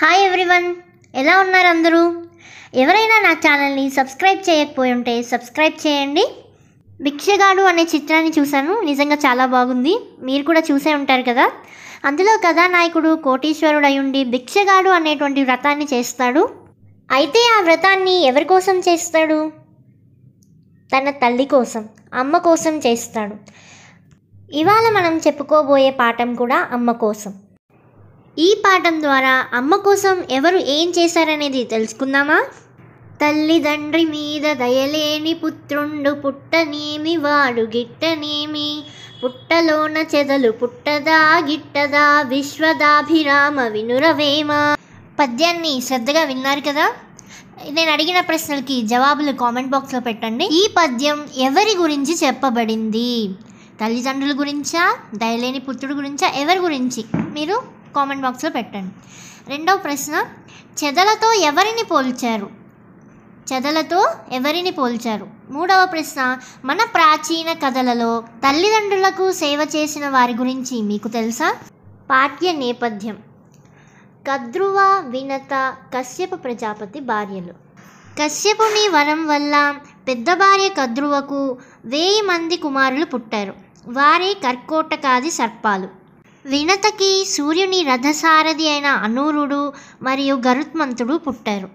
hi everyone ఎలా ఉన్నారు అందరూ ఎవరైనా నా ఛానల్ని సబ్స్క్రైబ్ చేయకపోయి ఉంటే సబ్స్క్రైబ్ చేయండి భిక్షగాడు అనే చిత్రాన్ని చూశాను నిజంగా చాలా బాగుంది మీరు కూడా చూసే ఉంటారు కదా అందులో కథానాయకుడు కోటీశ్వరుడు అయ్యుండి భిక్షగాడు అనేటువంటి వ్రతాన్ని చేస్తాడు అయితే ఆ వ్రతాన్ని ఎవరి కోసం చేస్తాడు తన తల్లి కోసం అమ్మ కోసం చేస్తాడు ఇవాళ మనం చెప్పుకోబోయే పాఠం కూడా అమ్మ కోసం ఈ పాఠం ద్వారా అమ్మ కోసం ఎవరు ఏం చేశారనేది తెలుసుకుందామా తల్లిదండ్రి మీద దయలేని పుత్రుండు పుట్టనేమి వాడు గిట్టనేమి పుట్టలోన చెదలు పుట్టదా గిట్టదా విశ్వదాభిరామ వినురవేమ పద్యాన్ని శ్రద్ధగా విన్నారు కదా నేను అడిగిన ప్రశ్నలకి జవాబులు కామెంట్ బాక్స్లో పెట్టండి ఈ పద్యం ఎవరి గురించి చెప్పబడింది తల్లిదండ్రుల గురించా దయలేని పుత్రుడు గురించా ఎవరి గురించి మీరు కామెంట్ బాక్స్లో పెట్టండి రెండవ ప్రశ్న చెదలతో ఎవరిని పోల్చారు చెదలతో ఎవరిని పోల్చారు మూడవ ప్రశ్న మన ప్రాచీన కథలలో తల్లిదండ్రులకు సేవ చేసిన వారి గురించి మీకు తెలుసా పాఠ్య నేపథ్యం కద్రువ వినత కశ్యప ప్రజాపతి భార్యలు కశ్యపుని వరం వల్ల పెద్ద భార్య కద్రువకు వెయ్యి మంది కుమారులు పుట్టారు వారే కర్కోటకాది సర్పాలు వినతకి సూర్యుని రథసారథి అయిన అనూరుడు మరియు గరుత్మంతుడు పుట్టారు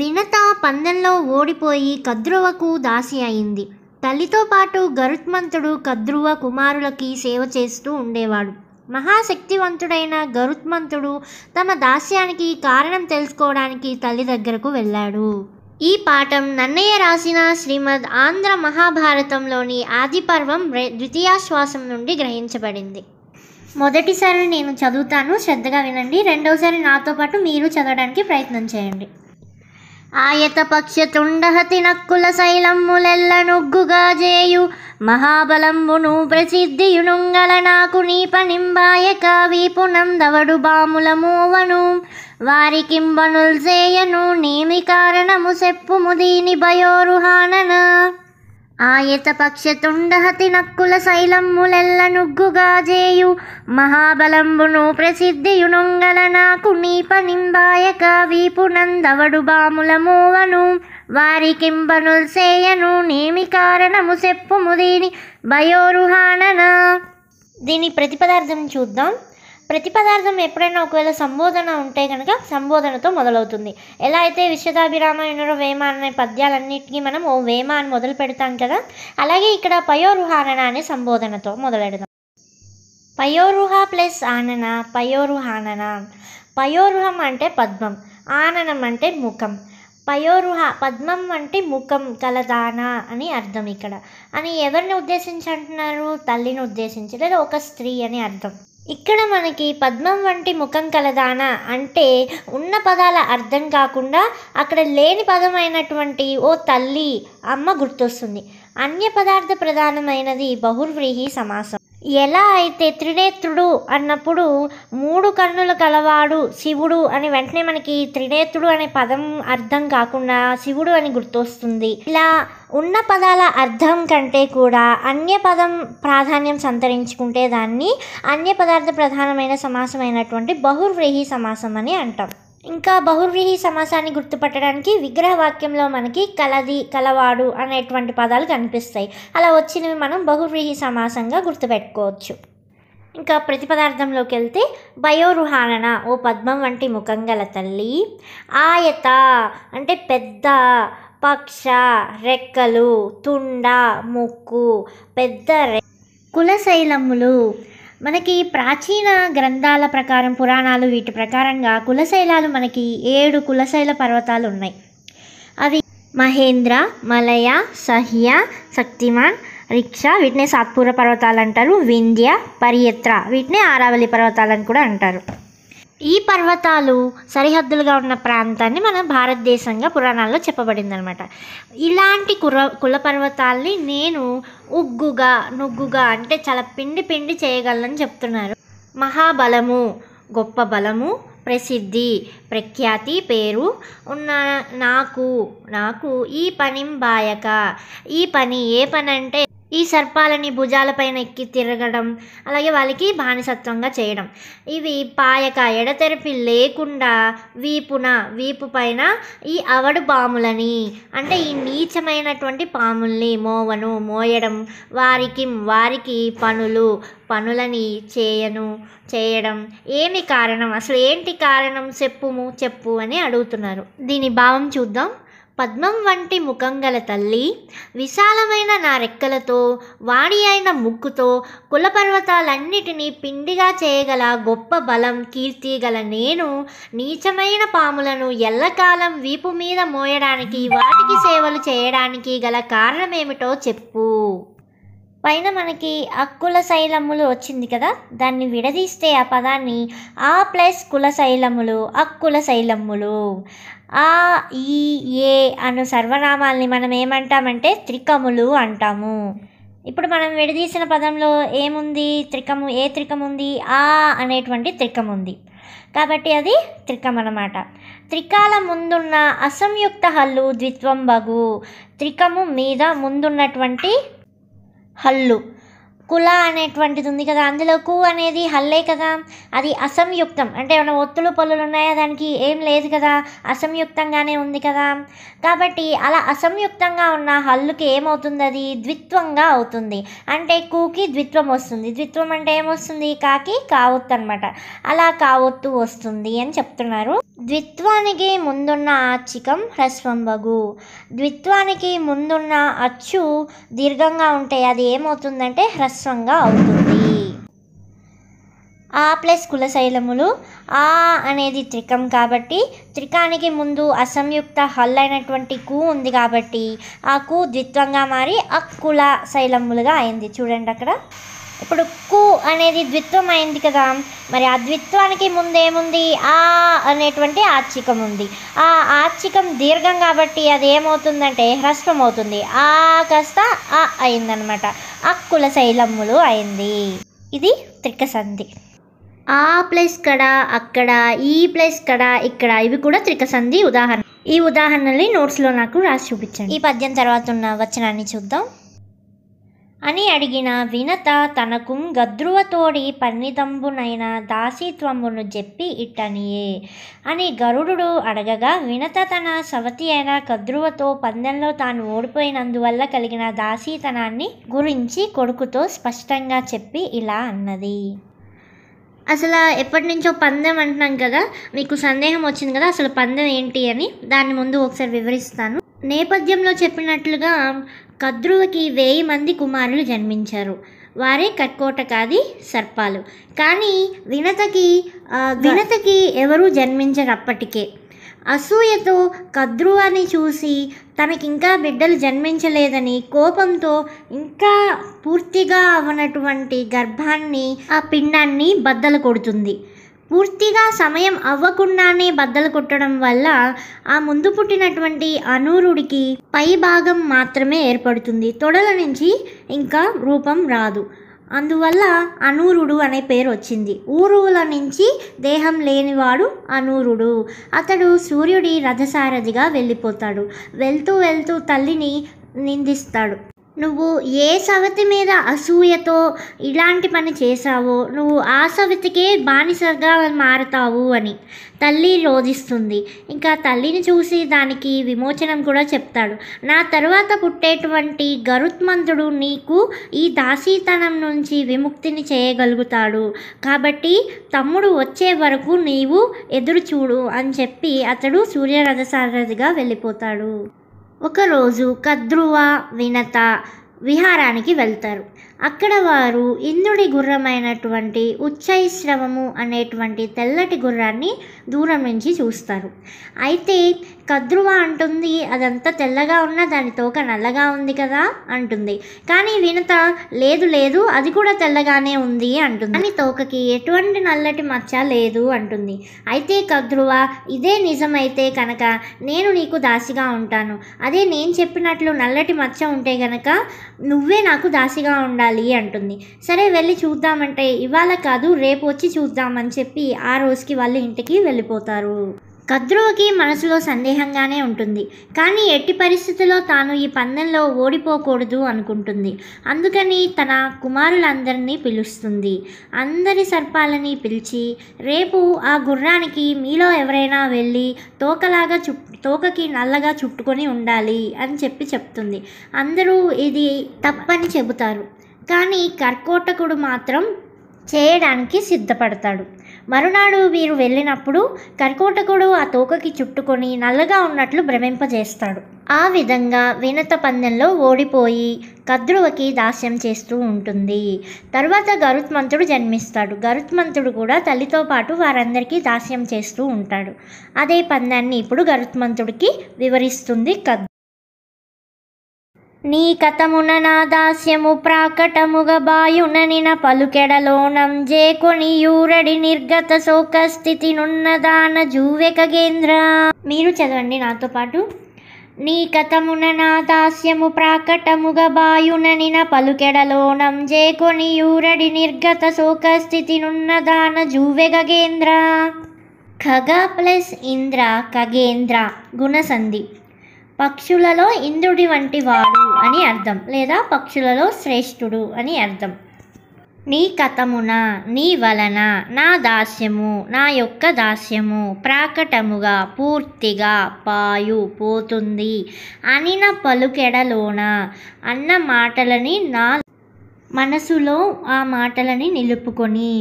వినత పందెంలో ఓడిపోయి కద్రువకు దాసి అయింది తల్లితో పాటు గరుత్మంతుడు కద్రువ కుమారులకి సేవ చేస్తూ ఉండేవాడు మహాశక్తివంతుడైన గరుత్మంతుడు తమ దాస్యానికి కారణం తెలుసుకోవడానికి తల్లి దగ్గరకు వెళ్ళాడు ఈ పాఠం నన్నయ్య రాసిన శ్రీమద్ ఆంధ్ర మహాభారతంలోని ఆదిపర్వం ద్వితీయాశ్వాసం నుండి గ్రహించబడింది మొదటిసారి నేను చదువుతాను శ్రద్ధగా వినండి రెండవసారి నాతో పాటు మీరు చదవడానికి ప్రయత్నం చేయండి ఆయత తుండహతి నక్కుల శైలంబులెల్ల నుగ్గుగా జేయు మహాబలంబును ప్రసిద్ధియునుంగల నాకు నీ పనింబాయ పునందవడు బాముల మూవను వారికింబనుల్ చేయను నేమి కారణము సెప్పుము దీని భయోరుహానన ఆయత పక్షతుండహతి నక్కుల శైలంబులెల్ల నుగ్గుగా జేయు మహాబలంబును ప్రసిద్ధియునొంగల నాకు నీపనింబాయక వీపునందవడు బాముల మూవను వారికింబనుల్ సేయను నేమి కారణము సెప్పుము దీని భయోరుహానన దీని ప్రతిపదార్థం చూద్దాం ప్రతి పదార్థం ఎప్పుడైనా ఒకవేళ సంబోధన ఉంటే కనుక సంబోధనతో మొదలవుతుంది ఎలా అయితే విశ్వదాభిరామ వేమ అనే పద్యాలన్నిటికీ మనం ఓ వేమ అని మొదలు పెడతాం కదా అలాగే ఇక్కడ పయోరుహారణ అనే సంబోధనతో మొదలెడదాం పయోరుహ ప్లస్ ఆనన పయోరుహానన పయోరుహం అంటే పద్మం ఆననం అంటే ముఖం పయోరుహ పద్మం వంటి ముఖం కలదాన అని అర్థం ఇక్కడ అని ఎవరిని ఉద్దేశించి అంటున్నారు తల్లిని ఉద్దేశించి లేదా ఒక స్త్రీ అని అర్థం ఇక్కడ మనకి పద్మం వంటి ముఖం కలదాన అంటే ఉన్న పదాల అర్థం కాకుండా అక్కడ లేని అయినటువంటి ఓ తల్లి అమ్మ గుర్తొస్తుంది అన్య పదార్థ ప్రధానమైనది బహుర్వ్రీహి సమాసం ఎలా అయితే త్రినేత్రుడు అన్నప్పుడు మూడు కన్నులు గలవాడు శివుడు అని వెంటనే మనకి త్రినేత్రుడు అనే పదం అర్థం కాకుండా శివుడు అని గుర్తొస్తుంది ఇలా ఉన్న పదాల అర్థం కంటే కూడా అన్య పదం ప్రాధాన్యం సంతరించుకుంటే దాన్ని అన్య పదార్థ ప్రధానమైన సమాసమైనటువంటి బహుర్వ్రీహి సమాసం అని అంటాం ఇంకా బహువ్రీహి సమాసాన్ని గుర్తుపట్టడానికి విగ్రహ వాక్యంలో మనకి కలది కలవాడు అనేటువంటి పదాలు కనిపిస్తాయి అలా వచ్చినవి మనం బహువ్రీహి సమాసంగా గుర్తుపెట్టుకోవచ్చు ఇంకా ప్రతి పదార్థంలోకి వెళ్తే బయోరుహానన ఓ పద్మం వంటి ముఖం గల తల్లి ఆయత అంటే పెద్ద పక్ష రెక్కలు తుండ ముక్కు పెద్ద కులశైలములు మనకి ప్రాచీన గ్రంథాల ప్రకారం పురాణాలు వీటి ప్రకారంగా కులశైలాలు మనకి ఏడు కులశైల పర్వతాలు ఉన్నాయి అవి మహేంద్ర మలయ సహ్య శక్తిమాన్ రిక్ష వీటినే సాత్పుర పర్వతాలు అంటారు వింధ్య పరియత్ర వీటినే ఆరావళి పర్వతాలు అని కూడా అంటారు ఈ పర్వతాలు సరిహద్దులుగా ఉన్న ప్రాంతాన్ని మన భారతదేశంగా పురాణాల్లో చెప్పబడిందనమాట ఇలాంటి కుర కుల పర్వతాల్ని నేను ఉగ్గుగా నుగ్గుగా అంటే చాలా పిండి పిండి చేయగలనని చెప్తున్నారు మహాబలము గొప్ప బలము ప్రసిద్ధి ప్రఖ్యాతి పేరు ఉన్న నాకు నాకు ఈ పని బాయక ఈ పని ఏ పని అంటే ఈ సర్పాలని భుజాలపైన ఎక్కి తిరగడం అలాగే వాళ్ళకి బానిసత్వంగా చేయడం ఇవి పాయక ఎడతెరపి లేకుండా వీపున వీపు పైన ఈ అవడు పాములని అంటే ఈ నీచమైనటువంటి పాముల్ని మోవను మోయడం వారికి వారికి పనులు పనులని చేయను చేయడం ఏమి కారణం అసలు ఏంటి కారణం చెప్పుము చెప్పు అని అడుగుతున్నారు దీని భావం చూద్దాం పద్మం వంటి ముఖం గల తల్లి విశాలమైన నా రెక్కలతో వాణి అయిన ముక్కుతో కులపర్వతాలన్నిటినీ పిండిగా చేయగల గొప్ప బలం కీర్తి గల నేను నీచమైన పాములను ఎల్లకాలం వీపు మీద మోయడానికి వాటికి సేవలు చేయడానికి గల కారణమేమిటో చెప్పు పైన మనకి అక్కుల శైలములు వచ్చింది కదా దాన్ని విడదీస్తే ఆ పదాన్ని ఆ ప్లస్ కుల శైలములు అక్కుల శైలములు ఆ ఈ ఏ అను సర్వనామాల్ని మనం ఏమంటామంటే త్రికములు అంటాము ఇప్పుడు మనం విడదీసిన పదంలో ఏముంది త్రికము ఏ త్రికముంది ఆ అనేటువంటి త్రికం ఉంది కాబట్టి అది త్రికం అనమాట త్రికాల ముందున్న అసంయుక్త హల్లు ద్విత్వం బగు త్రికము మీద ముందున్నటువంటి ಹಲ್ಲು కుల అనేటువంటిది ఉంది కదా అందులో కు అనేది హల్లే కదా అది అసంయుక్తం అంటే ఏమైనా ఒత్తులు పళ్ళులు ఉన్నాయా దానికి ఏం లేదు కదా అసంయుక్తంగానే ఉంది కదా కాబట్టి అలా అసంయుక్తంగా ఉన్న హల్లుకి ఏమవుతుంది అది ద్విత్వంగా అవుతుంది అంటే కూకి ద్విత్వం వస్తుంది ద్విత్వం అంటే ఏమొస్తుంది కాకి కావొత్తు అనమాట అలా కావొత్తు వస్తుంది అని చెప్తున్నారు ద్విత్వానికి ముందున్న ఆచికం బగు ద్విత్వానికి ముందున్న అచ్చు దీర్ఘంగా ఉంటే అది ఏమవుతుందంటే హ్రస్ హ్రస్వంగా అవుతుంది ఆ ప్లస్ కులశైలములు ఆ అనేది త్రికం కాబట్టి త్రికానికి ముందు అసంయుక్త హల్ అయినటువంటి కు ఉంది కాబట్టి ఆ కు ద్విత్వంగా మారి అక్కుల శైలములుగా అయింది చూడండి అక్కడ ఇప్పుడు కు అనేది ద్విత్వం అయింది కదా మరి ఆ ద్విత్వానికి ముందేముంది ఆ అనేటువంటి ఆర్చికం ఉంది ఆ ఆర్చికం దీర్ఘం కాబట్టి అది ఏమవుతుందంటే హ్రస్వం అవుతుంది ఆ కాస్త ఆ అయిందనమాట ఆ కుల శైలమ్ములు అయింది ఇది త్రికసంధి ఆ ప్లస్ కడ అక్కడ ఈ ప్లస్ కడ ఇక్కడ ఇవి కూడా త్రికసంధి ఉదాహరణ ఈ ఉదాహరణని నోట్స్లో నాకు రాసి చూపించండి ఈ పద్యం తర్వాత ఉన్న వచనాన్ని చూద్దాం అని అడిగిన వినత తనకు గద్రువతోడి పన్నితంబునైన దాసిత్వమును చెప్పి ఇట్టనియే అని గరుడు అడగగా వినత తన సవతి అయిన గద్రువతో పందెంలో తాను ఓడిపోయినందువల్ల కలిగిన దాసీతనాన్ని గురించి కొడుకుతో స్పష్టంగా చెప్పి ఇలా అన్నది అసలు ఎప్పటి నుంచో పందెం అంటున్నాం కదా మీకు సందేహం వచ్చింది కదా అసలు పందెం ఏంటి అని దాన్ని ముందు ఒకసారి వివరిస్తాను నేపథ్యంలో చెప్పినట్లుగా కద్రువకి వెయ్యి మంది కుమారులు జన్మించారు వారే కట్కోటకాది సర్పాలు కానీ వినతకి వినతకి ఎవరూ జన్మించరప్పటికే అసూయతో కద్రువాని చూసి తనకింకా బిడ్డలు జన్మించలేదని కోపంతో ఇంకా పూర్తిగా అవనటువంటి గర్భాన్ని ఆ పిండాన్ని బద్దలు కొడుతుంది పూర్తిగా సమయం అవ్వకుండానే బద్దలు కొట్టడం వల్ల ఆ ముందు పుట్టినటువంటి అనూరుడికి పై భాగం మాత్రమే ఏర్పడుతుంది తొడల నుంచి ఇంకా రూపం రాదు అందువల్ల అనూరుడు అనే పేరు వచ్చింది ఊరువుల నుంచి దేహం లేనివాడు అనూరుడు అతడు సూర్యుడి రథసారథిగా వెళ్ళిపోతాడు వెళ్తూ వెళ్తూ తల్లిని నిందిస్తాడు నువ్వు ఏ సవతి మీద అసూయతో ఇలాంటి పని చేశావో నువ్వు ఆ సవతికే బానిసగా మారతావు అని తల్లి రోధిస్తుంది ఇంకా తల్లిని చూసి దానికి విమోచనం కూడా చెప్తాడు నా తర్వాత పుట్టేటువంటి గరుత్మంతుడు నీకు ఈ దాసీతనం నుంచి విముక్తిని చేయగలుగుతాడు కాబట్టి తమ్ముడు వచ్చే వరకు నీవు ఎదురు చూడు అని చెప్పి అతడు సూర్యరథసారథిగా వెళ్ళిపోతాడు ఒకరోజు కద్రువ వినత విహారానికి వెళ్తారు అక్కడ వారు ఇంద్రుడి గుర్రమైనటువంటి ఉచ్చైశ్రవము అనేటువంటి తెల్లటి గుర్రాన్ని దూరం నుంచి చూస్తారు అయితే కద్రువ అంటుంది అదంతా తెల్లగా ఉన్నా దాని తోక నల్లగా ఉంది కదా అంటుంది కానీ వినత లేదు లేదు అది కూడా తెల్లగానే ఉంది అంటుంది దాని తోకకి ఎటువంటి నల్లటి మచ్చ లేదు అంటుంది అయితే కద్రువ ఇదే నిజమైతే కనుక నేను నీకు దాసిగా ఉంటాను అదే నేను చెప్పినట్లు నల్లటి మచ్చ ఉంటే గనక నువ్వే నాకు దాసిగా ఉండాలి అంటుంది సరే వెళ్ళి చూద్దామంటే ఇవాళ కాదు రేపు వచ్చి చూద్దామని చెప్పి ఆ రోజుకి వాళ్ళ ఇంటికి వెళ్ళిపోతారు కద్రువకి మనసులో సందేహంగానే ఉంటుంది కానీ ఎట్టి పరిస్థితుల్లో తాను ఈ పందెంలో ఓడిపోకూడదు అనుకుంటుంది అందుకని తన కుమారులందరినీ పిలుస్తుంది అందరి సర్పాలని పిలిచి రేపు ఆ గుర్రానికి మీలో ఎవరైనా వెళ్ళి తోకలాగా చు తోకకి నల్లగా చుట్టుకొని ఉండాలి అని చెప్పి చెప్తుంది అందరూ ఇది తప్పని చెబుతారు కానీ కర్కోటకుడు మాత్రం చేయడానికి సిద్ధపడతాడు మరునాడు వీరు వెళ్ళినప్పుడు కర్కోటకుడు ఆ తోకకి చుట్టుకొని నల్లగా ఉన్నట్లు భ్రమింపజేస్తాడు ఆ విధంగా వినత పందెంలో ఓడిపోయి కద్రువకి దాస్యం చేస్తూ ఉంటుంది తర్వాత గరుత్మంతుడు జన్మిస్తాడు గరుత్మంతుడు కూడా తల్లితో పాటు వారందరికీ దాస్యం చేస్తూ ఉంటాడు అదే పందాన్ని ఇప్పుడు గరుత్మంతుడికి వివరిస్తుంది కద్ నీ కథమున నా దాస్యము ప్రాకటముగ బాయుననిన పలుకెడలోనం జేకొని యూరడి నిర్గత శోక స్థితి జూవెక కేంద్ర మీరు చదవండి నాతో పాటు నీ కథమున నా దాస్యము ప్రాకటముగ బాయుననిన పలుకెడలోనం జేకొని యూరడి నిర్గత శోక స్థితి నున్నదాన కేంద్ర ఖగ ప్లస్ ఇంద్ర కగేంద్ర గుణసంధి పక్షులలో ఇంద్రుడి వంటి వాడు అని అర్థం లేదా పక్షులలో శ్రేష్ఠుడు అని అర్థం నీ కథమున నీ వలన నా దాస్యము నా యొక్క దాస్యము ప్రాకటముగా పూర్తిగా పాయు పోతుంది అని నా పలుకెడలోన అన్న మాటలని నా మనసులో ఆ మాటలని నిలుపుకొని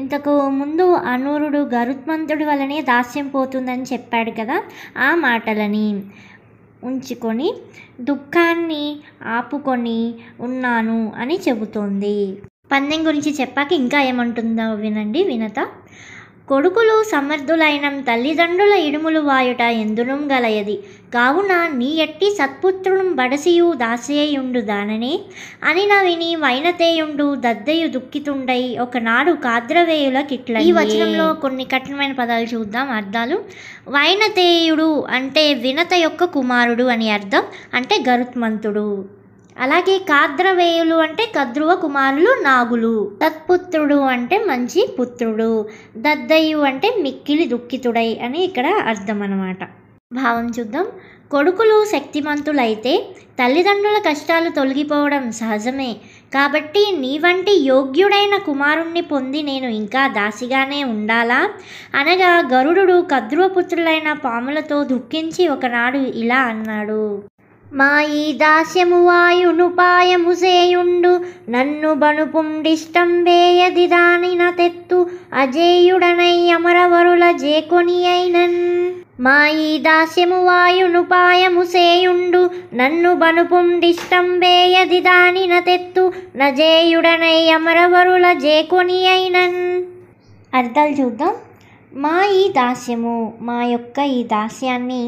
ఇంతకు ముందు అనూరుడు గరుత్మంతుడి వలనే దాస్యం పోతుందని చెప్పాడు కదా ఆ మాటలని ఉంచుకొని దుఃఖాన్ని ఆపుకొని ఉన్నాను అని చెబుతోంది పందెం గురించి చెప్పాక ఇంకా ఏమంటుందో వినండి వినత కొడుకులు సమర్థులైనం తల్లిదండ్రుల ఇడుములు వాయుట ఎందును గలయది కావున నీ ఎట్టి సత్పుత్రుడు బడసియు దాసేయుండు దానని అని నవిని వైనతేయుండు దద్దయు దుక్కితుండై ఒకనాడు కిట్ల ఈ వచనంలో కొన్ని కఠినమైన పదాలు చూద్దాం అర్థాలు వైనతేయుడు అంటే వినత యొక్క కుమారుడు అని అర్థం అంటే గరుత్మంతుడు అలాగే కాద్రవేయులు అంటే కద్రువ కుమారులు నాగులు తత్పుత్రుడు అంటే మంచి పుత్రుడు దద్దయు అంటే మిక్కిలి దుఃఖితుడై అని ఇక్కడ అర్థం అనమాట భావం చూద్దాం కొడుకులు శక్తిమంతులైతే తల్లిదండ్రుల కష్టాలు తొలగిపోవడం సహజమే కాబట్టి నీ వంటి యోగ్యుడైన కుమారుణ్ణి పొంది నేను ఇంకా దాసిగానే ఉండాలా అనగా గరుడు కద్రువపుత్రులైన పాములతో దుఃఖించి ఒకనాడు ఇలా అన్నాడు మా ఈ దాస్యము వాయునుపాయము సేయుండు నన్ను బనుపుండిష్టం వేయది దానిన తెత్తు అజేయుడనై అమరవరుల జేకొని అయినన్ మా ఈ దాస్యము వాయునుపాయము సేయుండు నన్ను బనుపుండిష్టం వేయది దానిన తెత్తు నజేయుడనై అమరవరుల జేకొని అయినన్ అర్థాలు చూద్దాం మా ఈ దాస్యము మా యొక్క ఈ దాస్యాన్ని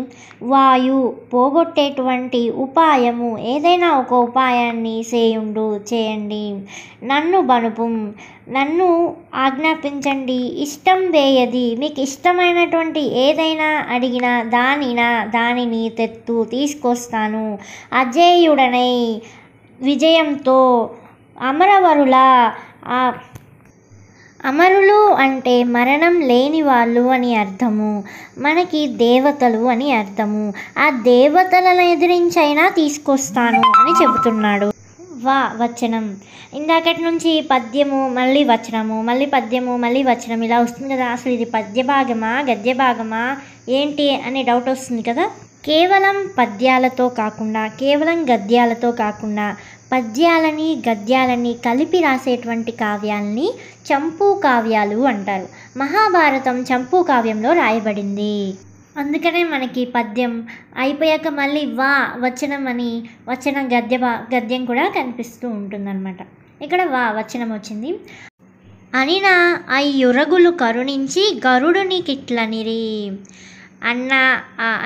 వాయు పోగొట్టేటువంటి ఉపాయము ఏదైనా ఒక ఉపాయాన్ని చేయుండు చేయండి నన్ను బనుపు నన్ను ఆజ్ఞాపించండి ఇష్టం వేయది మీకు ఇష్టమైనటువంటి ఏదైనా అడిగిన దానిన దానిని తెత్తు తీసుకొస్తాను అజేయుడనై విజయంతో అమరవరుల అమరులు అంటే మరణం లేని వాళ్ళు అని అర్థము మనకి దేవతలు అని అర్థము ఆ దేవతలను ఎదిరించైనా తీసుకొస్తాను అని చెబుతున్నాడు వా వచనం ఇందాకటి నుంచి పద్యము మళ్ళీ వచనము మళ్ళీ పద్యము మళ్ళీ వచనం ఇలా వస్తుంది కదా అసలు ఇది పద్య భాగమా గద్య భాగమా ఏంటి అనే డౌట్ వస్తుంది కదా కేవలం పద్యాలతో కాకుండా కేవలం గద్యాలతో కాకుండా పద్యాలని గద్యాలని కలిపి రాసేటువంటి కావ్యాల్ని చంపూ కావ్యాలు అంటారు మహాభారతం చంపూ కావ్యంలో రాయబడింది అందుకనే మనకి పద్యం అయిపోయాక మళ్ళీ వా వచనం అని వచనం గద్య గద్యం కూడా కనిపిస్తూ ఉంటుందన్నమాట ఇక్కడ వా వచనం వచ్చింది అనినా ఆ కరుణించి గరుడుని కిట్లనిరి అన్న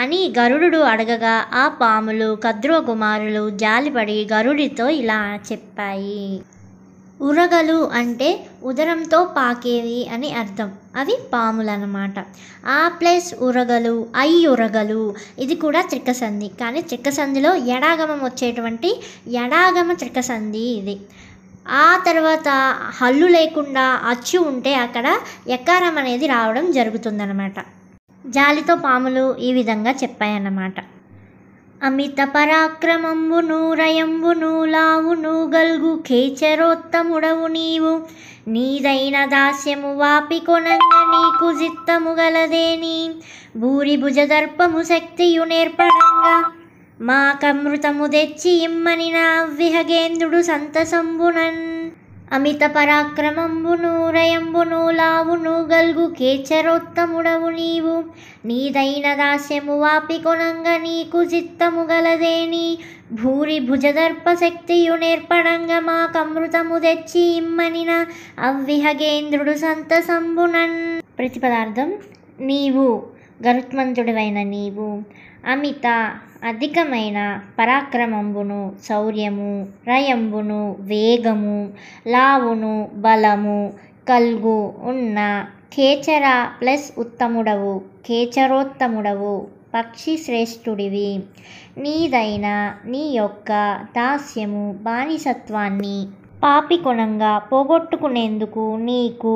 అని గరుడు అడగగా ఆ పాములు కద్రో కుమారులు జాలిపడి గరుడితో ఇలా చెప్పాయి ఉరగలు అంటే ఉదరంతో పాకేవి అని అర్థం అవి పాములన్నమాట ఆ ప్లస్ ఉరగలు ఐ ఉరగలు ఇది కూడా త్రికసంధి కానీ త్రికసంధిలో ఎడాగమం వచ్చేటువంటి ఎడాగమ త్రికసంధి ఇది ఆ తర్వాత హల్లు లేకుండా అచ్చు ఉంటే అక్కడ ఎకారం అనేది రావడం జరుగుతుందన్నమాట జాలితో పాములు ఈ విధంగా చెప్పాయన్నమాట అమిత పరాక్రమంబు నూరయంబు నూలావు నూగల్గు ఖేచరోత్తముడవు నీవు నీదైన దాస్యము వాపి కొనంగ నీకు జిత్తము గలదేని భూరి భుజదర్పము శక్తియు నేర్పడంగా మాకమృతము తెచ్చి ఇమ్మని నా విహగేంద్రుడు సంతసంబునన్ అమిత పరాక్రమంబును రయంబును లావును గల్గు కేచరోత్తముడవు నీవు నీదైన దాస్యము వాపి కొనంగ నీకు చిత్తము గలదేని భూరి భుజదర్ప శక్తియు నేర్పడంగ మాకమృతము తెచ్చి ఇమ్మనిన అవ్విహగేంద్రుడు సంతసంబునన్ ప్రతిపదార్థం నీవు గరుత్మంతుడివైన నీవు అమిత అధికమైన పరాక్రమంబును శౌర్యము రయంబును వేగము లావును బలము కల్గు ఉన్న కేచర ప్లస్ ఉత్తముడవు కేచరోత్తముడవు పక్షి శ్రేష్ఠుడివి నీదైన నీ యొక్క దాస్యము బానిసత్వాన్ని పాపికొనంగా పోగొట్టుకునేందుకు నీకు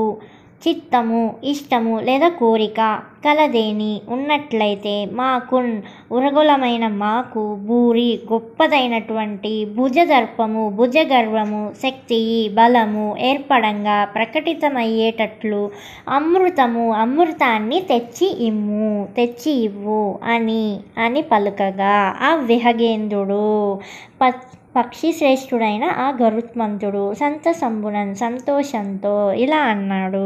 చిత్తము ఇష్టము లేదా కోరిక కలదేని ఉన్నట్లయితే మాకున్ ఉరగులమైన మాకు భూరి గొప్పదైనటువంటి భుజదర్పము భుజగర్వము శక్తి బలము ఏర్పడంగా ప్రకటితమయ్యేటట్లు అమృతము అమృతాన్ని తెచ్చి ఇమ్ము తెచ్చి ఇవ్వు అని అని పలుకగా ఆ విహగేంద్రుడు ప పక్షి శ్రేష్ఠుడైన ఆ గరుత్మంతుడు సంతసంబునన్ సంతోషంతో ఇలా అన్నాడు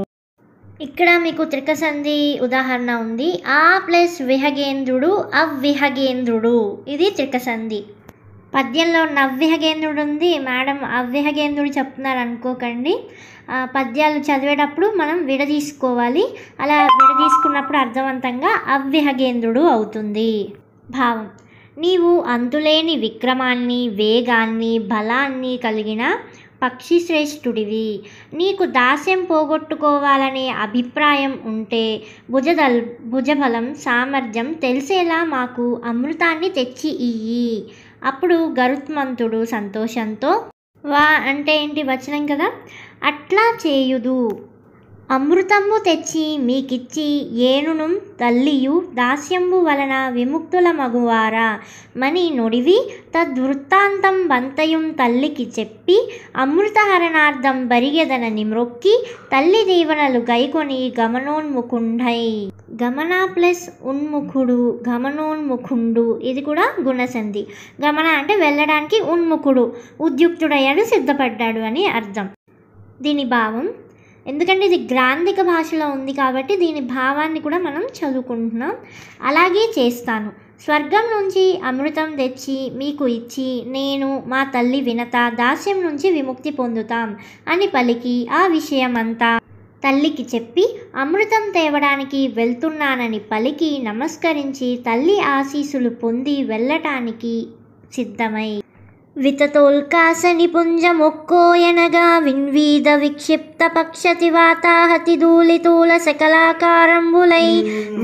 ఇక్కడ మీకు త్రికసంధి ఉదాహరణ ఉంది ఆ ప్లస్ విహగేంద్రుడు అవ్విహగేంద్రుడు ఇది త్రికసంధి పద్యంలో నవ్విహగేంద్రుడు ఉంది మేడం అవ్విహగేంద్రుడు చెప్తున్నారు అనుకోకండి పద్యాలు చదివేటప్పుడు మనం విడదీసుకోవాలి అలా విడదీసుకున్నప్పుడు అర్థవంతంగా అవ్విహగేంద్రుడు అవుతుంది భావం నీవు అంతులేని విక్రమాన్ని వేగాన్ని బలాన్ని కలిగిన పక్షి శ్రేష్ఠుడివి నీకు దాస్యం పోగొట్టుకోవాలనే అభిప్రాయం ఉంటే భుజదల్ భుజబలం సామర్థ్యం తెలిసేలా మాకు అమృతాన్ని తెచ్చి ఇయ్యి అప్పుడు గరుత్మంతుడు సంతోషంతో వా అంటే ఏంటి వచనం కదా అట్లా చేయుదు అమృతము తెచ్చి మీకిచ్చి ఏనును తల్లియు దాస్యంబు వలన విముక్తుల మగువారా మని నుడివి తద్వృత్తాంతం బంతయుం తల్లికి చెప్పి అమృతహరణార్థం బరిగెదనని మ్రొక్కి తల్లి దీవెనలు గైకొని గమనోన్ముఖుండై గమన ప్లస్ ఉన్ముఖుడు గమనోన్ముఖుండు ఇది కూడా గుణసంధి గమన అంటే వెళ్ళడానికి ఉన్ముఖుడు ఉద్యుక్తుడయ్యాడు సిద్ధపడ్డాడు అని అర్థం దీని భావం ఎందుకంటే ఇది గ్రాంధిక భాషలో ఉంది కాబట్టి దీని భావాన్ని కూడా మనం చదువుకుంటున్నాం అలాగే చేస్తాను స్వర్గం నుంచి అమృతం తెచ్చి మీకు ఇచ్చి నేను మా తల్లి వినత దాస్యం నుంచి విముక్తి పొందుతాం అని పలికి ఆ విషయమంతా తల్లికి చెప్పి అమృతం తేవడానికి వెళ్తున్నానని పలికి నమస్కరించి తల్లి ఆశీసులు పొంది వెళ్ళటానికి సిద్ధమై వితతోల్కాసని పుంజమొక్కోయనగా విన్వీద విక్షిప్త పక్షతి వాతాహతి తూల సకలాకారంబులై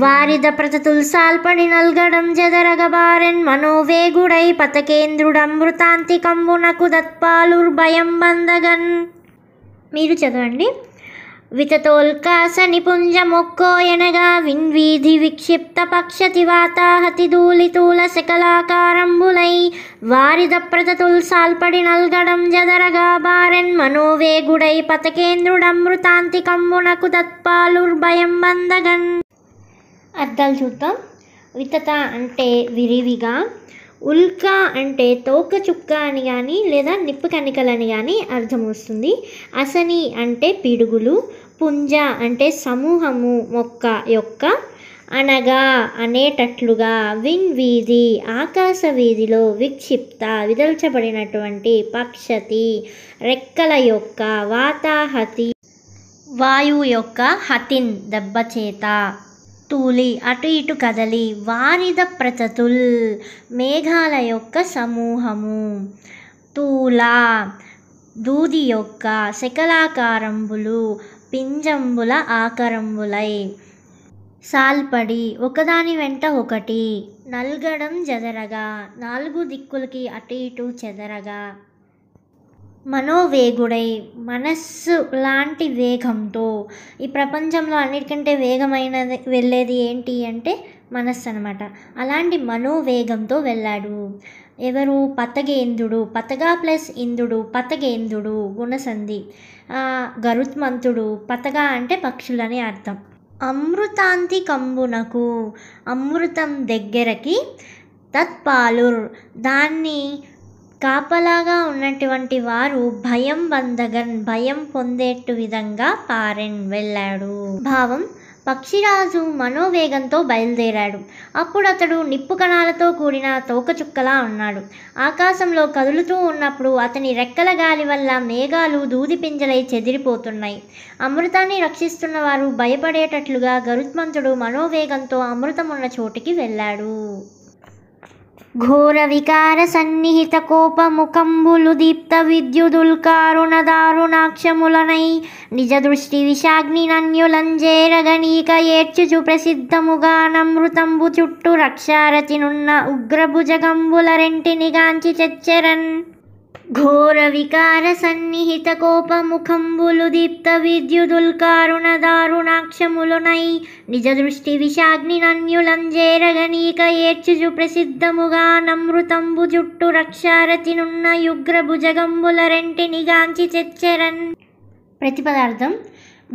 వారిద ప్రతతుల్సాల్పడి నల్గడం జదరగబారెన్ మనోవేగుడై పతకేంద్రుడమృతాంతికంబునకు దత్పాలుర్భయం బందగన్ మీరు చదవండి వితతోల్కాసనిపుంజముక్కోయనగా విన్వీధి విక్షిప్త పక్షతి వాతాహతి దూళితూలశకలాకారంబులై వారిద ప్రతతుల్సాల్పడి నల్గడం జదరగా బారెన్ మనోవేగుడై పతకేంద్రుడమృతాంతికమ్మునకు తత్పాలుర్భయం బందగన్ అర్థాలు చూద్దాం వితత అంటే విరివిగా ఉల్కా అంటే తోక చుక్క అని కానీ లేదా నిప్పు కణికలని కానీ అర్థం వస్తుంది అసని అంటే పిడుగులు పుంజ అంటే సమూహము మొక్క యొక్క అనగా అనేటట్లుగా విన్ వీధి ఆకాశ వీధిలో విక్షిప్త విదల్చబడినటువంటి పక్షతి రెక్కల యొక్క వాతాహతి వాయు యొక్క హతిన్ దెబ్బచేత తూలి అటు ఇటు కదలి వారిద ప్రతతుల్ మేఘాల యొక్క సమూహము తూల దూది యొక్క శకలాకారంబులు పింజంబుల ఆకరంబులై సాల్పడి ఒకదాని వెంట ఒకటి నల్గడం జదరగా నాలుగు దిక్కులకి అటు ఇటు చెదరగా మనోవేగుడై మనస్సు లాంటి వేగంతో ఈ ప్రపంచంలో అన్నిటికంటే వేగమైనది వెళ్ళేది ఏంటి అంటే మనస్సు అనమాట అలాంటి మనోవేగంతో వెళ్ళాడు ఎవరు పతగేంద్రుడు పతగా ప్లస్ ఇంద్రుడు పతగేంద్రుడు గుణసంధి గరుత్మంతుడు పతగ అంటే పక్షులని అర్థం అమృతాంతి కంబునకు అమృతం దగ్గరకి తత్పాలుర్ దాన్ని కాపలాగా ఉన్నటువంటి వారు భయం వందగన్ భయం పొందేట్టు విధంగా పారెన్ వెళ్ళాడు భావం పక్షిరాజు మనోవేగంతో బయలుదేరాడు అప్పుడు అతడు నిప్పు కణాలతో కూడిన తోకచుక్కలా ఉన్నాడు ఆకాశంలో కదులుతూ ఉన్నప్పుడు అతని రెక్కల గాలి వల్ల మేఘాలు దూది పింజలై చెదిరిపోతున్నాయి అమృతాన్ని రక్షిస్తున్న వారు భయపడేటట్లుగా గరుత్మంతుడు మనోవేగంతో అమృతం ఉన్న చోటికి వెళ్ళాడు ఘోర వికార సన్నిహిత కోపముఖంబులు దీప్త విద్యుదుల్కారుణ దారుణాక్షములనై నిజ దృష్టి విషాగ్ని నన్యులంజేరగణీక ఏడ్చుచు ప్రసిద్ధముగా నమృతంబు చుట్టూ రక్షారతినున్న ఉగ్రభుజగంబుల రెంటిని గాంచి చెచ్చెరన్ ఘోర వికార సన్నిహిత కోపముఖంబులు దీప్త దారుణాక్షములునై నిజ దృష్టి విషాగ్ని నన్యులంజేరగణీక ఏడ్చుజు ప్రసిద్ధముగా నమృతంబు జుట్టు రక్షారతినున్న యుగ్రభుజగంబుల రెంటిని గాంచి చెచ్చరన్ ప్రతిపదార్థం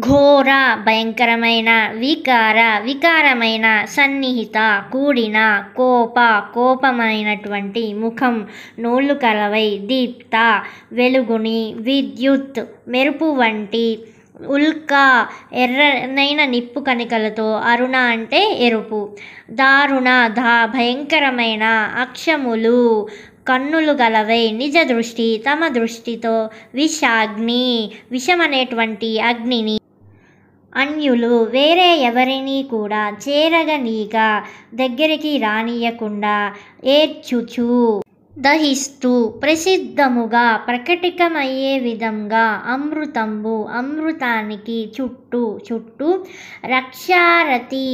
ఘోర భయంకరమైన వికార వికారమైన సన్నిహిత కూడిన కోప కోపమైనటువంటి ముఖం నోళ్ళు కలవై దీప్త వెలుగుని విద్యుత్ మెరుపు వంటి ఉల్క ఎర్రనైన నిప్పు కణికలతో అరుణ అంటే ఎరుపు దారుణ దా భయంకరమైన అక్షములు కన్నులు గలవై నిజ దృష్టి తమ దృష్టితో విషాగ్ని విషమనేటువంటి అగ్నిని అన్యులు వేరే ఎవరినీ కూడా చేరగనీక దగ్గరికి రానియకుండా ఏడ్చుచు దహిస్తూ ప్రసిద్ధముగా ప్రకటికమయ్యే విధంగా అమృతంబు అమృతానికి చుట్టూ చుట్టూ రక్షారతి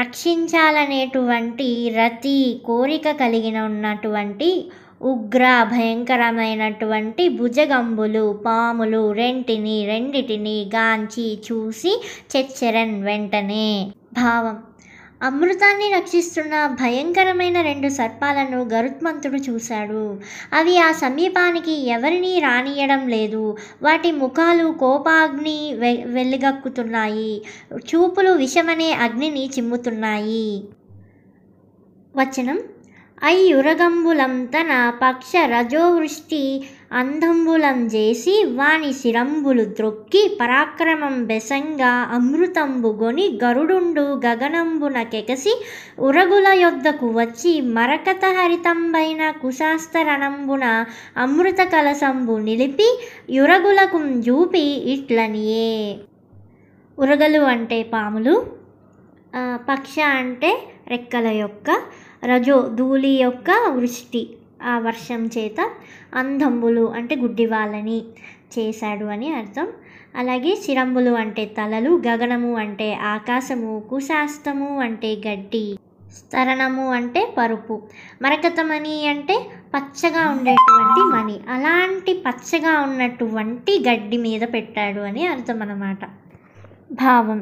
రక్షించాలనేటువంటి రతి కోరిక కలిగిన ఉన్నటువంటి ఉగ్ర భయంకరమైనటువంటి భుజగంబులు పాములు రెంటిని రెండిటిని గాంచి చూసి చెచ్చరన్ వెంటనే భావం అమృతాన్ని రక్షిస్తున్న భయంకరమైన రెండు సర్పాలను గరుత్మంతుడు చూశాడు అవి ఆ సమీపానికి ఎవరినీ రానియడం లేదు వాటి ముఖాలు కోపాగ్ని వె వెలుగక్కుతున్నాయి చూపులు విషమనే అగ్నిని చిమ్ముతున్నాయి వచనం అయ్యురగంబులం తన పక్ష రజోవృష్టి అంధంబులం చేసి వాని శిరంబులు ద్రొక్కి పరాక్రమం బెసంగా అమృతంబుగొని గరుడుండు గగనంబున కెకసి ఉరగుల యొద్దకు వచ్చి మరకత హరితంబైన కుశాస్తరణంబున అమృత కలసంబు నిలిపి యురగులకు జూపి ఇట్లనియే ఉరగలు అంటే పాములు పక్ష అంటే రెక్కల యొక్క రజో ధూళి యొక్క వృష్టి ఆ వర్షం చేత అంధంబులు అంటే గుడ్డి వాళ్ళని చేశాడు అని అర్థం అలాగే శిరంబులు అంటే తలలు గగనము అంటే ఆకాశము కుశాస్తము అంటే గడ్డి స్తరణము అంటే పరుపు మరకతమణి అంటే పచ్చగా ఉండేటువంటి మణి అలాంటి పచ్చగా ఉన్నటువంటి గడ్డి మీద పెట్టాడు అని అర్థం అన్నమాట భావం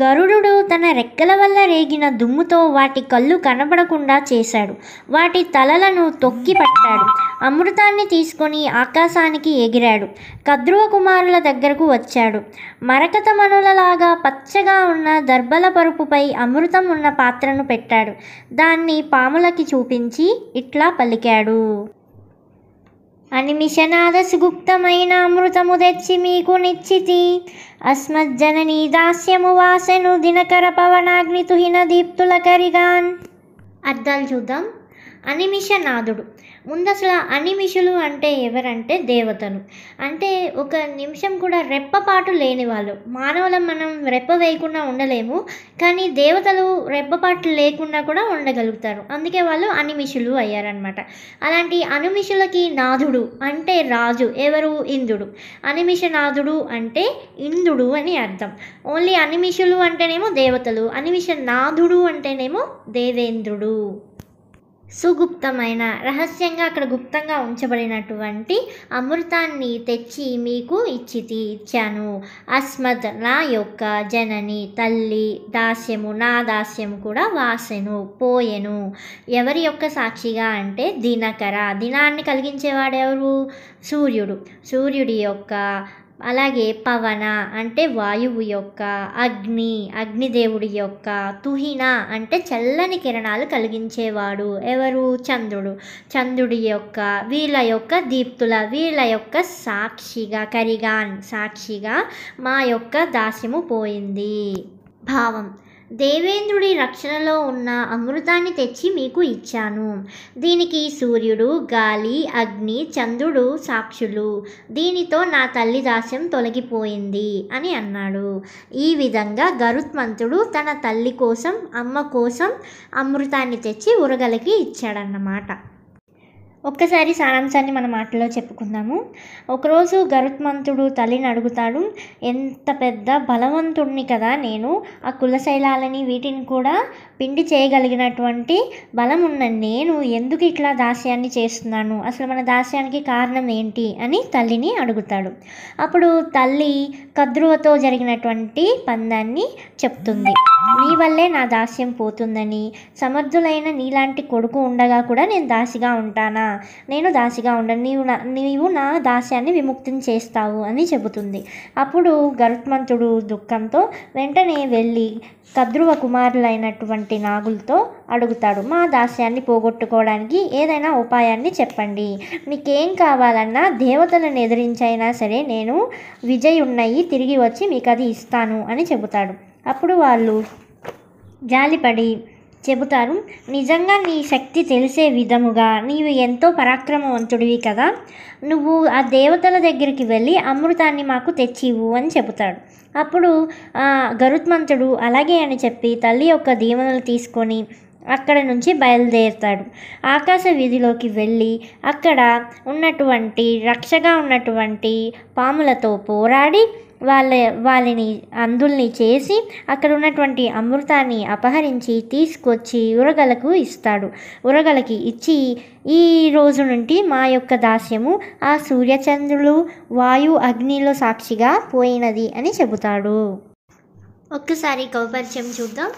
గరుడు తన రెక్కల వల్ల రేగిన దుమ్ముతో వాటి కళ్ళు కనబడకుండా చేశాడు వాటి తలలను తొక్కి పట్టాడు అమృతాన్ని తీసుకొని ఆకాశానికి ఎగిరాడు కద్రువ కుమారుల దగ్గరకు వచ్చాడు మరకత మనులలాగా పచ్చగా ఉన్న దర్బల పరుపుపై అమృతం ఉన్న పాత్రను పెట్టాడు దాన్ని పాములకి చూపించి ఇట్లా పలికాడు అనిమిషనాద సుగుప్తమైన అమృతము తెచ్చి మీకు నిచ్చితి అస్మజ్జననీ దాస్యము వాసెను దినకర పవనాగ్ని తుహిన దీప్తుల కరిగాన్ అర్థాలు చూద్దాం అనిమిష నాథుడు ముందసల అనిమిషులు అంటే ఎవరంటే దేవతలు అంటే ఒక నిమిషం కూడా రెప్పపాటు లేని వాళ్ళు మానవులం మనం రెప్ప వేయకుండా ఉండలేము కానీ దేవతలు రెప్పపాటు లేకుండా కూడా ఉండగలుగుతారు అందుకే వాళ్ళు అనిమిషులు అయ్యారనమాట అలాంటి అనిమిషులకి నాథుడు అంటే రాజు ఎవరు ఇంద్రుడు నాథుడు అంటే ఇంద్రుడు అని అర్థం ఓన్లీ అనిమిషులు అంటేనేమో దేవతలు అనిమిష నాథుడు అంటేనేమో దేవేంద్రుడు సుగుప్తమైన రహస్యంగా అక్కడ గుప్తంగా ఉంచబడినటువంటి అమృతాన్ని తెచ్చి మీకు ఇచ్చితి ఇచ్చాను అస్మద్ నా యొక్క జనని తల్లి దాస్యము నా దాస్యము కూడా వాసెను పోయెను ఎవరి యొక్క సాక్షిగా అంటే దినకర దినాన్ని కలిగించేవాడెవరు సూర్యుడు సూర్యుడి యొక్క అలాగే పవన అంటే వాయువు యొక్క అగ్ని అగ్నిదేవుడి యొక్క తుహిన అంటే చల్లని కిరణాలు కలిగించేవాడు ఎవరు చంద్రుడు చంద్రుడి యొక్క వీళ్ళ యొక్క దీప్తుల వీళ్ళ యొక్క సాక్షిగా కరిగాన్ సాక్షిగా మా యొక్క దాస్యము పోయింది భావం దేవేంద్రుడి రక్షణలో ఉన్న అమృతాన్ని తెచ్చి మీకు ఇచ్చాను దీనికి సూర్యుడు గాలి అగ్ని చంద్రుడు సాక్షులు దీనితో నా తల్లి దాస్యం తొలగిపోయింది అని అన్నాడు ఈ విధంగా గరుత్మంతుడు తన తల్లి కోసం అమ్మ కోసం అమృతాన్ని తెచ్చి ఉరగలికి ఇచ్చాడన్నమాట ఒక్కసారి సారాంశాన్ని మన మాటల్లో చెప్పుకుందాము ఒకరోజు గరుత్మంతుడు తల్లిని అడుగుతాడు ఎంత పెద్ద బలవంతుడిని కదా నేను ఆ కులశైలాలని వీటిని కూడా పిండి చేయగలిగినటువంటి బలం ఉన్న నేను ఎందుకు ఇట్లా దాస్యాన్ని చేస్తున్నాను అసలు మన దాస్యానికి కారణం ఏంటి అని తల్లిని అడుగుతాడు అప్పుడు తల్లి కద్రువతో జరిగినటువంటి పందాన్ని చెప్తుంది నీ వల్లే నా దాస్యం పోతుందని సమర్థులైన నీలాంటి కొడుకు ఉండగా కూడా నేను దాసిగా ఉంటానా నేను దాసిగా ఉండను నీవు నా నీవు నా దాస్యాన్ని విముక్తిని చేస్తావు అని చెబుతుంది అప్పుడు గరుత్మంతుడు దుఃఖంతో వెంటనే వెళ్ళి కద్రువ కుమారులైనటువంటి నాగులతో అడుగుతాడు మా దాస్యాన్ని పోగొట్టుకోవడానికి ఏదైనా ఉపాయాన్ని చెప్పండి మీకేం కావాలన్నా దేవతలను ఎదిరించైనా సరే నేను విజయ్ తిరిగి వచ్చి మీకు అది ఇస్తాను అని చెబుతాడు అప్పుడు వాళ్ళు జాలిపడి చెబుతారు నిజంగా నీ శక్తి తెలిసే విధముగా నీవు ఎంతో పరాక్రమవంతుడివి కదా నువ్వు ఆ దేవతల దగ్గరికి వెళ్ళి అమృతాన్ని మాకు తెచ్చివు అని చెబుతాడు అప్పుడు గరుత్మంతుడు అలాగే అని చెప్పి తల్లి యొక్క దీవెనలు తీసుకొని అక్కడ నుంచి బయలుదేరుతాడు ఆకాశ వీధిలోకి వెళ్ళి అక్కడ ఉన్నటువంటి రక్షగా ఉన్నటువంటి పాములతో పోరాడి వాళ్ళ వాళ్ళని అందుల్ని చేసి అక్కడ ఉన్నటువంటి అమృతాన్ని అపహరించి తీసుకొచ్చి ఉరగలకు ఇస్తాడు ఉరగలకి ఇచ్చి ఈ రోజు నుండి మా యొక్క దాస్యము ఆ సూర్యచంద్రులు వాయు అగ్నిలో సాక్షిగా పోయినది అని చెబుతాడు ఒక్కసారి కౌపరిచయం చూద్దాం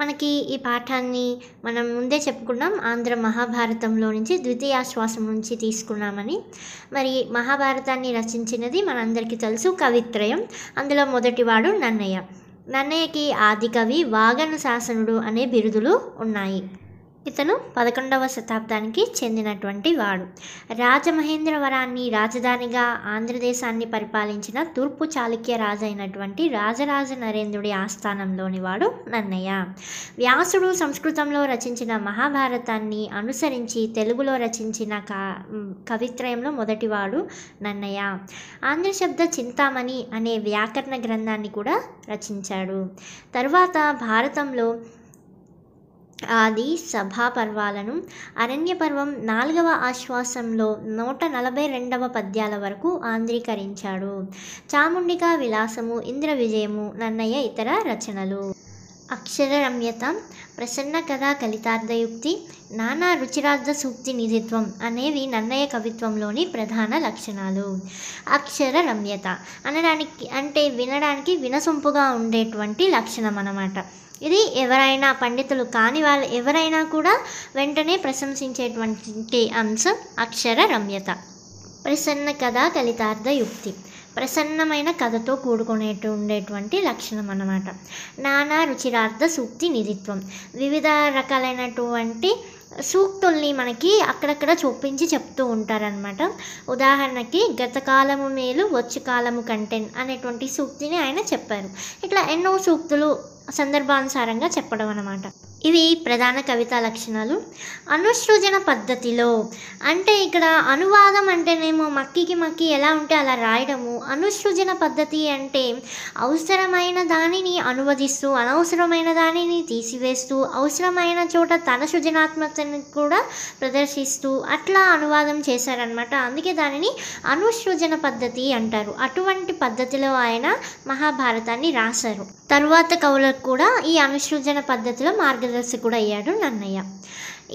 మనకి ఈ పాఠాన్ని మనం ముందే చెప్పుకున్నాం ఆంధ్ర మహాభారతంలో నుంచి ద్వితీయాశ్వాసం నుంచి తీసుకున్నామని మరి మహాభారతాన్ని రచించినది మనందరికీ తెలుసు కవిత్రయం అందులో మొదటివాడు నన్నయ్య నన్నయ్యకి ఆది కవి వాగన శాసనుడు అనే బిరుదులు ఉన్నాయి ఇతను పదకొండవ శతాబ్దానికి చెందినటువంటి వాడు రాజమహేంద్రవరాన్ని రాజధానిగా ఆంధ్రదేశాన్ని పరిపాలించిన తూర్పు చాళుక్య అయినటువంటి రాజరాజ నరేంద్రుడి ఆస్థానంలోని వాడు నన్నయ్య వ్యాసుడు సంస్కృతంలో రచించిన మహాభారతాన్ని అనుసరించి తెలుగులో రచించిన కవిత్రయంలో మొదటివాడు నన్నయ్య ఆంధ్రశబ్ద చింతామణి అనే వ్యాకరణ గ్రంథాన్ని కూడా రచించాడు తరువాత భారతంలో ఆది సభాపర్వాలను అరణ్యపర్వం నాలుగవ ఆశ్వాసంలో నూట నలభై రెండవ పద్యాల వరకు ఆంధ్రీకరించాడు చాముండికా విలాసము ఇంద్ర విజయము నన్నయ్య ఇతర రచనలు అక్షరరమ్యత ప్రసన్న కథా కలితార్థయుక్తి నానా రుచిరార్థ సూక్తి నిధిత్వం అనేవి నన్నయ్య కవిత్వంలోని ప్రధాన లక్షణాలు అక్షర రమ్యత అనడానికి అంటే వినడానికి వినసొంపుగా ఉండేటువంటి లక్షణం అన్నమాట ఇది ఎవరైనా పండితులు కాని వాళ్ళు ఎవరైనా కూడా వెంటనే ప్రశంసించేటువంటి అంశం అక్షర రమ్యత ప్రసన్న కథ కలితార్థ యుక్తి ప్రసన్నమైన కథతో కూడుకునే ఉండేటువంటి లక్షణం అన్నమాట నానా రుచిరార్థ సూక్తి నిధిత్వం వివిధ రకాలైనటువంటి సూక్తుల్ని మనకి అక్కడక్కడ చూపించి చెప్తూ ఉంటారనమాట ఉదాహరణకి గతకాలము మేలు కాలము కంటెంట్ అనేటువంటి సూక్తిని ఆయన చెప్పారు ఇట్లా ఎన్నో సూక్తులు సందర్భానుసారంగా చెప్పడం అన్నమాట ఇవి ప్రధాన కవితా లక్షణాలు అనుసృజన పద్ధతిలో అంటే ఇక్కడ అనువాదం అంటేనేమో మక్కికి మక్కి ఎలా ఉంటే అలా రాయడము అనుసృజన పద్ధతి అంటే అవసరమైన దానిని అనువదిస్తూ అనవసరమైన దానిని తీసివేస్తూ అవసరమైన చోట తన సృజనాత్మకతను కూడా ప్రదర్శిస్తూ అట్లా అనువాదం చేశారనమాట అందుకే దానిని అనుసృజన పద్ధతి అంటారు అటువంటి పద్ధతిలో ఆయన మహాభారతాన్ని రాశారు తరువాత కవులకు కూడా ఈ అనుసృజన పద్ధతిలో మార్గ దిగ్విజయదర్శి కూడా అయ్యాడు నన్నయ్య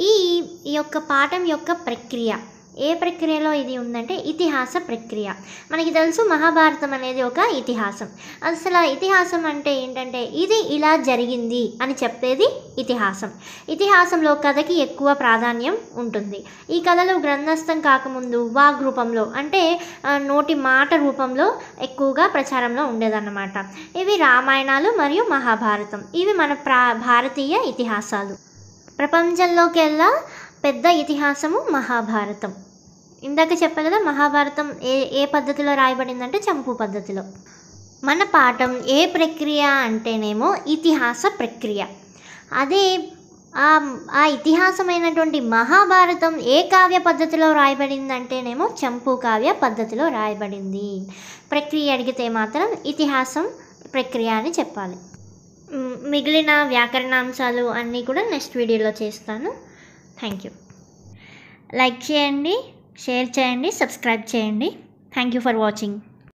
ఈ యొక్క పాఠం యొక్క ప్రక్రియ ఏ ప్రక్రియలో ఇది ఉందంటే ఇతిహాస ప్రక్రియ మనకి తెలుసు మహాభారతం అనేది ఒక ఇతిహాసం అసలు ఇతిహాసం అంటే ఏంటంటే ఇది ఇలా జరిగింది అని చెప్పేది ఇతిహాసం ఇతిహాసంలో కథకి ఎక్కువ ప్రాధాన్యం ఉంటుంది ఈ కథలో గ్రంథస్థం కాకముందు వాగ్ రూపంలో అంటే నోటి మాట రూపంలో ఎక్కువగా ప్రచారంలో ఉండేదన్నమాట ఇవి రామాయణాలు మరియు మహాభారతం ఇవి మన ప్రా భారతీయ ఇతిహాసాలు ప్రపంచంలోకెల్లా పెద్ద ఇతిహాసము మహాభారతం ఇందాక చెప్పా కదా మహాభారతం ఏ ఏ పద్ధతిలో రాయబడిందంటే చంపు పద్ధతిలో మన పాఠం ఏ ప్రక్రియ అంటేనేమో ఇతిహాస ప్రక్రియ అదే ఆ ఇతిహాసమైనటువంటి మహాభారతం ఏ కావ్య పద్ధతిలో రాయబడింది అంటేనేమో చంపు కావ్య పద్ధతిలో రాయబడింది ప్రక్రియ అడిగితే మాత్రం ఇతిహాసం ప్రక్రియ అని చెప్పాలి మిగిలిన వ్యాకరణాంశాలు అన్నీ కూడా నెక్స్ట్ వీడియోలో చేస్తాను థ్యాంక్ యూ లైక్ చేయండి షేర్ చేయండి సబ్స్క్రైబ్ చేయండి థ్యాంక్ యూ ఫర్ వాచింగ్